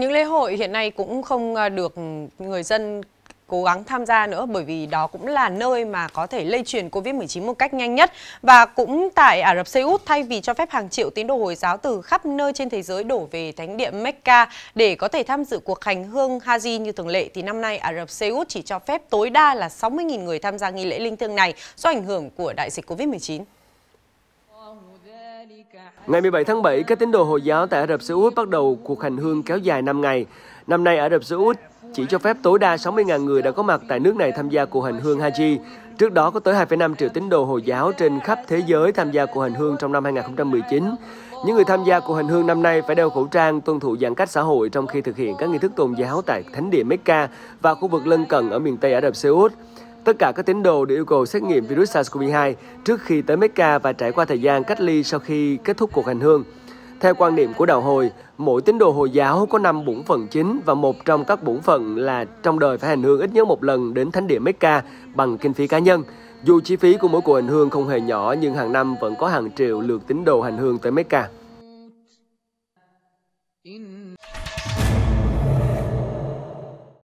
Những lễ hội hiện nay cũng không ờ, được người dân cố gắng tham gia nữa bởi vì đó cũng là nơi mà có thể lây truyền Covid-19 một cách nhanh nhất. Và cũng tại Ả Rập Xê Út, thay vì cho phép hàng triệu tín đồ Hồi giáo từ khắp nơi trên thế giới đổ về thánh địa Mecca để có thể tham dự cuộc hành hương Haji như thường lệ, thì năm nay Ả Rập Xê Út chỉ cho phép tối đa là 60.000 người tham gia nghi lễ linh thương này do ảnh hưởng của đại dịch Covid-19. Ngày 17 tháng 7, các tín đồ Hồi giáo tại Ả Rập Xê Út bắt đầu cuộc hành hương kéo dài 5 ngày. Năm nay, Ả Rập Xê Út chỉ cho phép tối đa 60.000 người đã có mặt tại nước này tham gia cuộc hành hương Haji. Trước đó có tới 2,5 triệu tín đồ Hồi giáo trên khắp thế giới tham gia cuộc hành hương trong năm 2019. Những người tham gia cuộc hành hương năm nay phải đeo khẩu trang, tuân thủ giãn cách xã hội trong khi thực hiện các nghi thức tôn giáo tại thánh địa Mecca và khu vực lân cận ở miền Tây Ả Rập Xê Út. Tất cả các tín đồ đều yêu cầu xét nghiệm virus SARS-CoV-2 trước khi tới Mecca và trải qua thời gian cách ly sau khi kết thúc cuộc hành hương. Theo quan niệm của đạo hồi, mỗi tín đồ Hồi giáo có 5 bổn phận chính và một trong các bổn phận là trong đời phải hành hương ít nhất một lần đến thánh địa Mecca bằng kinh phí cá nhân. Dù chi phí của mỗi cuộc hành hương không hề nhỏ nhưng hàng năm vẫn có hàng triệu lượt tín đồ hành hương tới Mecca.